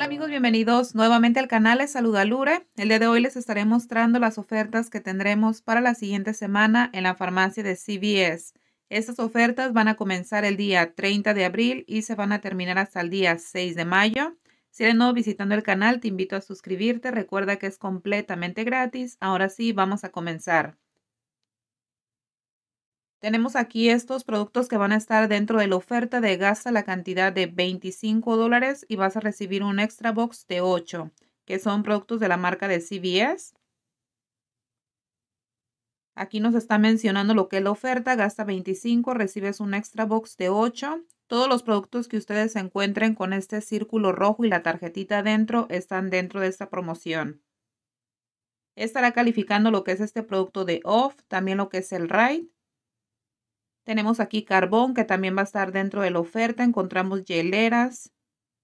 Hola amigos, bienvenidos nuevamente al canal. Les saluda Lure. El día de hoy les estaré mostrando las ofertas que tendremos para la siguiente semana en la farmacia de CVS. Estas ofertas van a comenzar el día 30 de abril y se van a terminar hasta el día 6 de mayo. Si eres nuevo visitando el canal, te invito a suscribirte. Recuerda que es completamente gratis. Ahora sí, vamos a comenzar. Tenemos aquí estos productos que van a estar dentro de la oferta de gasta la cantidad de 25 y vas a recibir un extra box de 8, que son productos de la marca de CVS. Aquí nos está mencionando lo que es la oferta, gasta 25, recibes un extra box de 8. Todos los productos que ustedes encuentren con este círculo rojo y la tarjetita dentro están dentro de esta promoción. Estará calificando lo que es este producto de off, también lo que es el ride tenemos aquí carbón que también va a estar dentro de la oferta. Encontramos hieleras.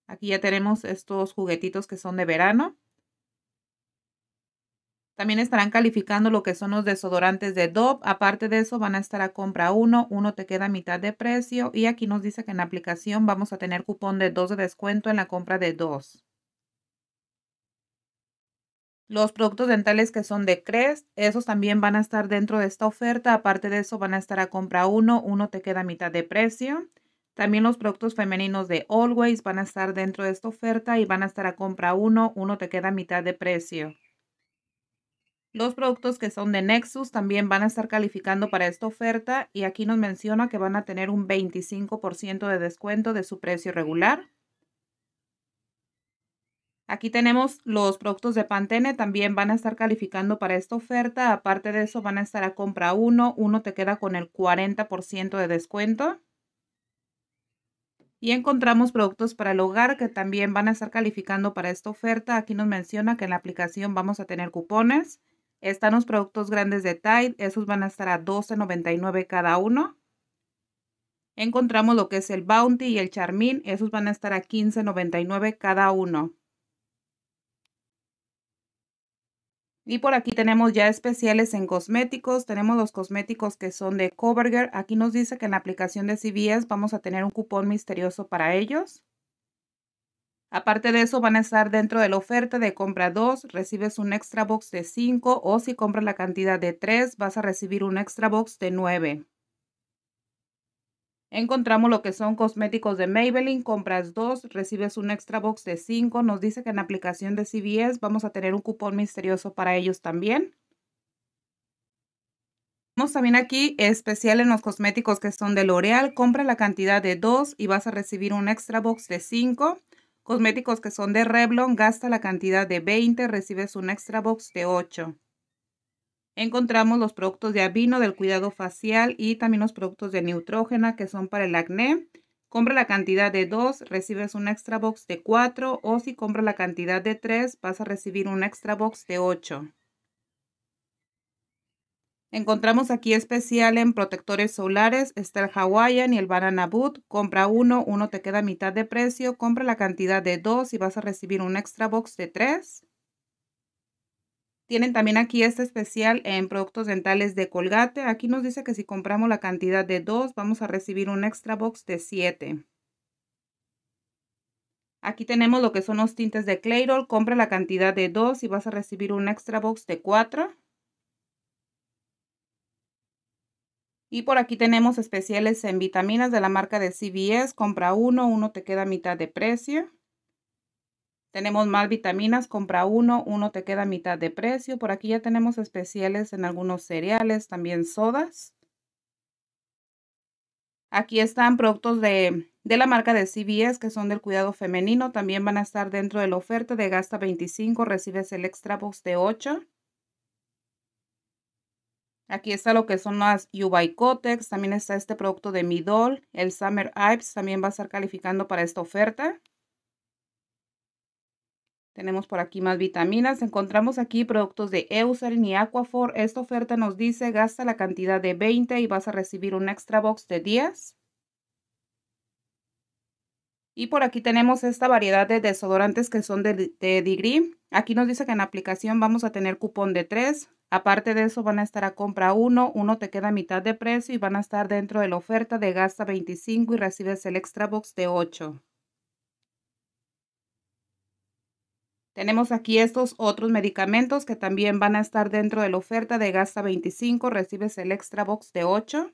Aquí ya tenemos estos juguetitos que son de verano. También estarán calificando lo que son los desodorantes de DOP, Aparte de eso, van a estar a compra uno. Uno te queda a mitad de precio. Y aquí nos dice que en la aplicación vamos a tener cupón de 2 de descuento en la compra de dos. Los productos dentales que son de Crest, esos también van a estar dentro de esta oferta. Aparte de eso, van a estar a compra uno, uno te queda a mitad de precio. También los productos femeninos de Always van a estar dentro de esta oferta y van a estar a compra uno, uno te queda a mitad de precio. Los productos que son de Nexus también van a estar calificando para esta oferta y aquí nos menciona que van a tener un 25% de descuento de su precio regular. Aquí tenemos los productos de Pantene, también van a estar calificando para esta oferta. Aparte de eso, van a estar a compra uno. Uno te queda con el 40% de descuento. Y encontramos productos para el hogar que también van a estar calificando para esta oferta. Aquí nos menciona que en la aplicación vamos a tener cupones. Están los productos grandes de Tide, esos van a estar a $12.99 cada uno. Encontramos lo que es el Bounty y el Charmin, esos van a estar a $15.99 cada uno. Y por aquí tenemos ya especiales en cosméticos. Tenemos los cosméticos que son de Covergirl. Aquí nos dice que en la aplicación de CVS vamos a tener un cupón misterioso para ellos. Aparte de eso, van a estar dentro de la oferta de compra 2, recibes un extra box de 5 o si compras la cantidad de 3, vas a recibir un extra box de 9. Encontramos lo que son cosméticos de Maybelline, compras dos, recibes un extra box de cinco. Nos dice que en la aplicación de CVS vamos a tener un cupón misterioso para ellos también. Vamos también aquí especial en los cosméticos que son de L'Oreal. Compra la cantidad de dos y vas a recibir un extra box de cinco. Cosméticos que son de Revlon, gasta la cantidad de 20, recibes un extra box de 8 encontramos los productos de Avino del cuidado facial y también los productos de Neutrógena que son para el acné. Compra la cantidad de 2, recibes un extra box de 4 o si compra la cantidad de 3 vas a recibir un extra box de 8. Encontramos aquí especial en protectores solares, está el Hawaiian y el Banana Boot. Compra uno, uno te queda a mitad de precio. Compra la cantidad de 2 y vas a recibir un extra box de 3. Tienen también aquí este especial en productos dentales de Colgate. Aquí nos dice que si compramos la cantidad de 2 vamos a recibir un extra box de 7. Aquí tenemos lo que son los tintes de Clairol. Compra la cantidad de 2 y vas a recibir un extra box de 4. Y por aquí tenemos especiales en vitaminas de la marca de CVS. Compra uno, uno te queda a mitad de precio. Tenemos más vitaminas, compra uno, uno te queda a mitad de precio. Por aquí ya tenemos especiales en algunos cereales, también sodas. Aquí están productos de, de la marca de CBS que son del cuidado femenino. También van a estar dentro de la oferta de gasta 25, recibes el extra box de 8. Aquí está lo que son las Ubi También está este producto de Midol. El Summer Ives también va a estar calificando para esta oferta. Tenemos por aquí más vitaminas. Encontramos aquí productos de Eucerin y Aquafor. Esta oferta nos dice gasta la cantidad de 20 y vas a recibir un extra box de 10. Y por aquí tenemos esta variedad de desodorantes que son de, de Degree. Aquí nos dice que en la aplicación vamos a tener cupón de 3. Aparte de eso van a estar a compra 1, uno te queda a mitad de precio y van a estar dentro de la oferta de gasta 25 y recibes el extra box de 8. Tenemos aquí estos otros medicamentos que también van a estar dentro de la oferta de Gasta 25, recibes el extra box de 8.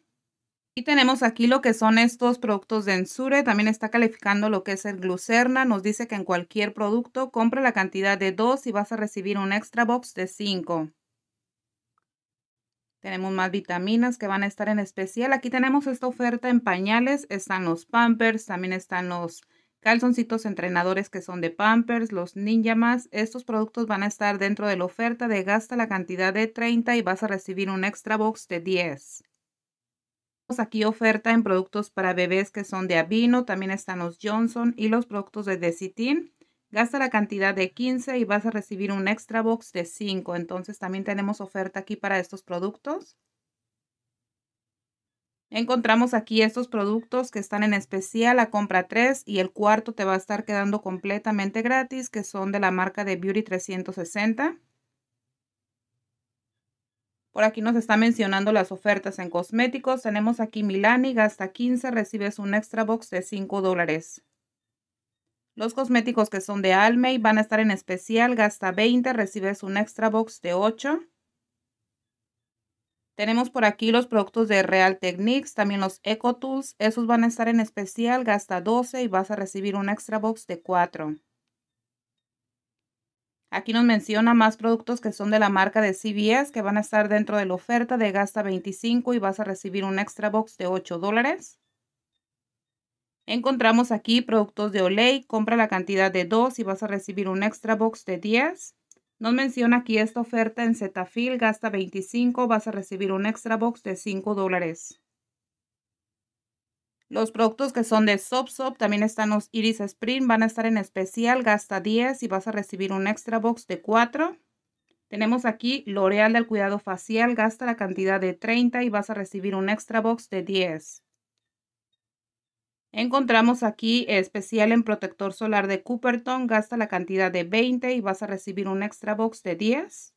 Y tenemos aquí lo que son estos productos de Ensure, también está calificando lo que es el glucerna, nos dice que en cualquier producto compre la cantidad de 2 y vas a recibir un extra box de 5. Tenemos más vitaminas que van a estar en especial. Aquí tenemos esta oferta en pañales, están los pampers, también están los calzoncitos entrenadores que son de Pampers, los Ninja Más. Estos productos van a estar dentro de la oferta de gasta la cantidad de 30 y vas a recibir un extra box de 10. Aquí oferta en productos para bebés que son de Avino, también están los Johnson y los productos de Decitin. Gasta la cantidad de 15 y vas a recibir un extra box de 5. Entonces también tenemos oferta aquí para estos productos. Encontramos aquí estos productos que están en especial a compra 3 y el cuarto te va a estar quedando completamente gratis que son de la marca de Beauty 360. Por aquí nos está mencionando las ofertas en cosméticos. Tenemos aquí Milani, gasta 15, recibes un extra box de 5 dólares. Los cosméticos que son de Almay van a estar en especial, gasta 20, recibes un extra box de 8. Tenemos por aquí los productos de Real Techniques, también los Eco Tools. Esos van a estar en especial, gasta 12 y vas a recibir un extra box de 4. Aquí nos menciona más productos que son de la marca de CVS que van a estar dentro de la oferta de gasta 25 y vas a recibir un extra box de 8 dólares. Encontramos aquí productos de Olay, compra la cantidad de 2 y vas a recibir un extra box de 10. Nos menciona aquí esta oferta en Zetafil, gasta 25, vas a recibir un extra box de 5 dólares. Los productos que son de SopSop, también están los Iris Sprint, van a estar en especial, gasta 10 y vas a recibir un extra box de 4. Tenemos aquí L'Oreal del cuidado facial, gasta la cantidad de 30 y vas a recibir un extra box de 10. Encontramos aquí especial en protector solar de Cooperton, gasta la cantidad de 20 y vas a recibir un extra box de 10.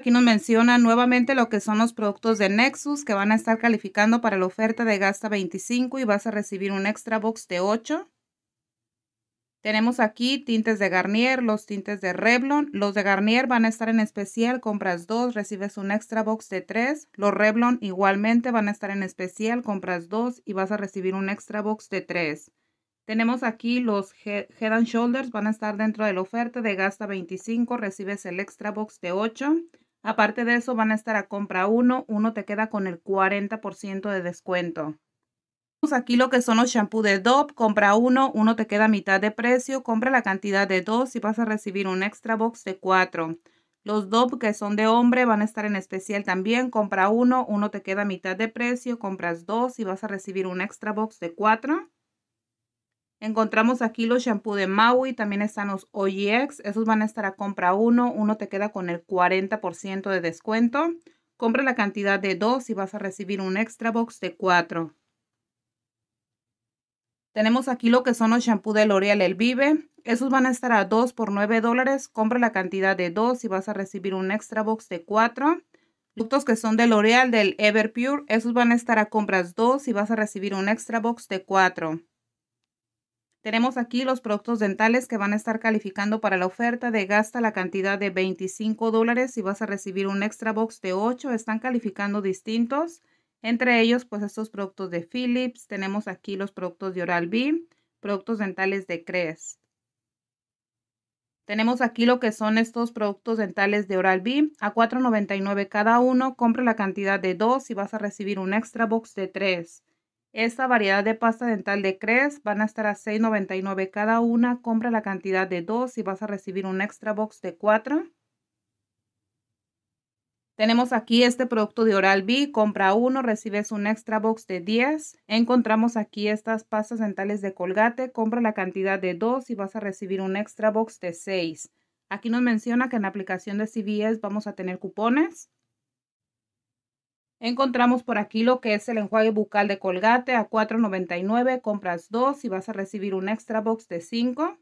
Aquí nos menciona nuevamente lo que son los productos de Nexus que van a estar calificando para la oferta de gasta 25 y vas a recibir un extra box de 8. Tenemos aquí tintes de Garnier, los tintes de Revlon. Los de Garnier van a estar en especial, compras dos, recibes un extra box de tres. Los Revlon igualmente van a estar en especial, compras dos y vas a recibir un extra box de tres. Tenemos aquí los Head and Shoulders, van a estar dentro de la oferta de gasta 25, recibes el extra box de 8. Aparte de eso van a estar a compra 1, uno te queda con el 40% de descuento. Pues, aquí lo que son los shampoos de Dove. Compra uno, uno te queda a mitad de precio. Compra la cantidad de dos y vas a recibir un extra box de cuatro. Los Dove que son de hombre van a estar en especial también. Compra uno, uno te queda a mitad de precio. Compras dos y vas a recibir un extra box de cuatro. Encontramos aquí los shampoos de Maui, también están los OGX, esos van a estar a compra uno, uno te queda con el 40% de descuento. Compra la cantidad de dos y vas a recibir un extra box de cuatro. Tenemos aquí lo que son los shampoos de L'Oreal El Vive. Esos van a estar a 2 por 9 dólares. Compra la cantidad de 2 y vas a recibir un extra box de 4. Productos que son de L'Oreal del Everpure. Esos van a estar a compras 2 y vas a recibir un extra box de 4. Tenemos aquí los productos dentales que van a estar calificando para la oferta de gasta la cantidad de 25 dólares y vas a recibir un extra box de 8. Están calificando distintos. Entre ellos, pues estos productos de Philips, tenemos aquí los productos de Oral-B, productos dentales de Crest. Tenemos aquí lo que son estos productos dentales de Oral-B a $4.99 cada uno. Compra la cantidad de dos y vas a recibir un extra box de tres. Esta variedad de pasta dental de Crest van a estar a $6.99 cada una. Compra la cantidad de dos y vas a recibir un extra box de cuatro. Tenemos aquí este producto de Oral-B, compra uno, recibes un extra box de 10. Encontramos aquí estas pastas dentales de Colgate, compra la cantidad de 2 y vas a recibir un extra box de 6. Aquí nos menciona que en la aplicación de CVS vamos a tener cupones. Encontramos por aquí lo que es el enjuague bucal de Colgate a $4.99, compras 2 y vas a recibir un extra box de 5.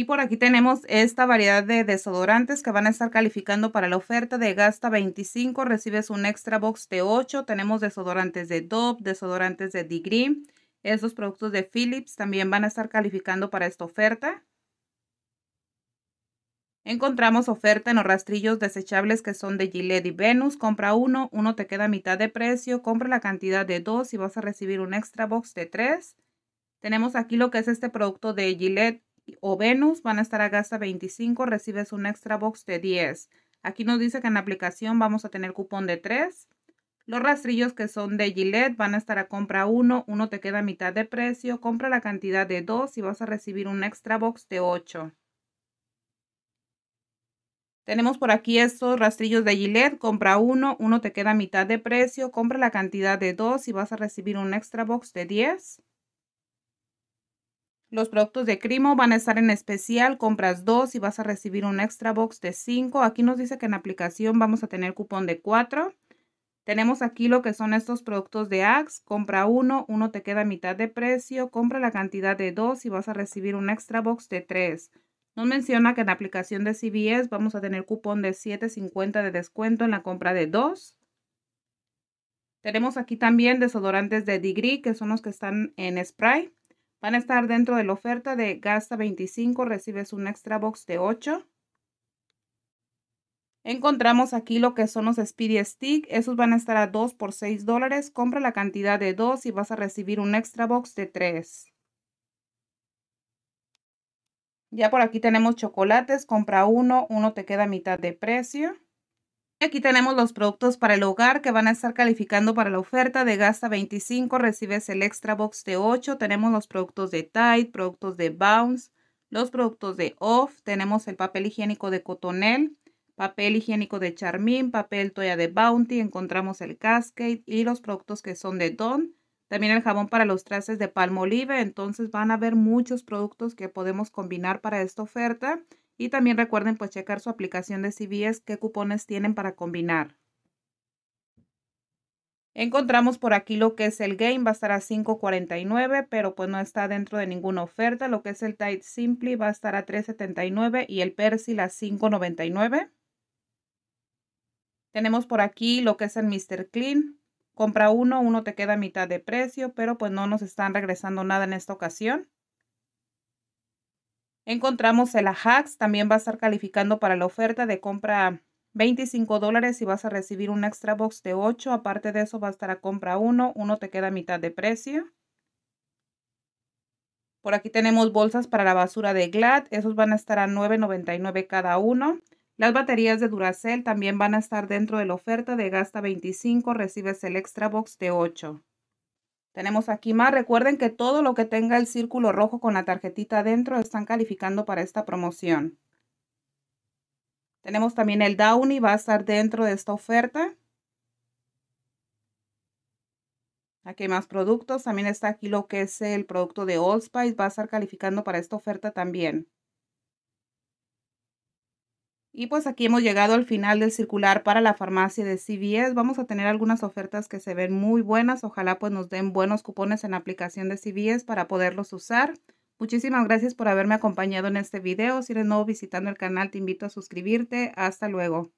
Y por aquí tenemos esta variedad de desodorantes que van a estar calificando para la oferta de Gasta 25. Recibes un extra box de 8. Tenemos desodorantes de Dove, desodorantes de Degree. Estos productos de Philips también van a estar calificando para esta oferta. Encontramos oferta en los rastrillos desechables que son de Gillette y Venus. Compra uno, uno te queda a mitad de precio. Compra la cantidad de dos y vas a recibir un extra box de tres. Tenemos aquí lo que es este producto de Gillette o Venus van a estar a gasta 25, recibes un extra box de 10. Aquí nos dice que en la aplicación vamos a tener cupón de 3. Los rastrillos que son de Gillette van a estar a compra 1, uno te queda a mitad de precio, compra la cantidad de 2 y vas a recibir un extra box de 8. Tenemos por aquí estos rastrillos de Gillette, compra 1, uno te queda a mitad de precio, compra la cantidad de 2 y vas a recibir un extra box de 10. Los productos de Crimo van a estar en especial, compras dos y vas a recibir un extra box de 5. Aquí nos dice que en aplicación vamos a tener cupón de 4. Tenemos aquí lo que son estos productos de Axe, compra uno, uno te queda a mitad de precio, compra la cantidad de dos y vas a recibir un extra box de 3. Nos menciona que en aplicación de CBS vamos a tener cupón de 7.50 de descuento en la compra de dos. Tenemos aquí también desodorantes de Degree, que son los que están en spray. Van a estar dentro de la oferta de gasta 25, recibes un extra box de 8. Encontramos aquí lo que son los Speedy Stick. Esos van a estar a 2 por 6 dólares. Compra la cantidad de 2 y vas a recibir un extra box de 3. Ya por aquí tenemos chocolates. Compra uno, uno te queda a mitad de precio. Aquí tenemos los productos para el hogar que van a estar calificando para la oferta de gasta 25, recibes el extra box de 8, tenemos los productos de Tide, productos de Bounce, los productos de Off, tenemos el papel higiénico de Cotonel, papel higiénico de Charmin, papel toalla de Bounty, encontramos el Cascade y los productos que son de Don. También el jabón para los trastes de Palmolive, entonces van a haber muchos productos que podemos combinar para esta oferta. Y también recuerden pues checar su aplicación de CVS, qué cupones tienen para combinar. Encontramos por aquí lo que es el Game, va a estar a 5.49, pero pues no está dentro de ninguna oferta. Lo que es el Tide Simply va a estar a 3.79 y el Persil a 5.99. Tenemos por aquí lo que es el Mr. Clean. Compra uno, uno te queda a mitad de precio, pero pues no nos están regresando nada en esta ocasión. Encontramos el Ajax, también va a estar calificando para la oferta de compra 25 dólares y vas a recibir un extra box de 8. Aparte de eso va a estar a compra 1, uno te queda a mitad de precio. Por aquí tenemos bolsas para la basura de Glad, esos van a estar a 9.99 cada uno. Las baterías de Duracell también van a estar dentro de la oferta de gasta 25, recibes el extra box de 8. Tenemos aquí más. Recuerden que todo lo que tenga el círculo rojo con la tarjetita adentro están calificando para esta promoción. Tenemos también el Downy, va a estar dentro de esta oferta. Aquí hay más productos. También está aquí lo que es el producto de Allspice, va a estar calificando para esta oferta también. Y pues aquí hemos llegado al final del circular para la farmacia de CVS. Vamos a tener algunas ofertas que se ven muy buenas. Ojalá pues nos den buenos cupones en la aplicación de CVS para poderlos usar. Muchísimas gracias por haberme acompañado en este video. Si eres nuevo visitando el canal, te invito a suscribirte. Hasta luego.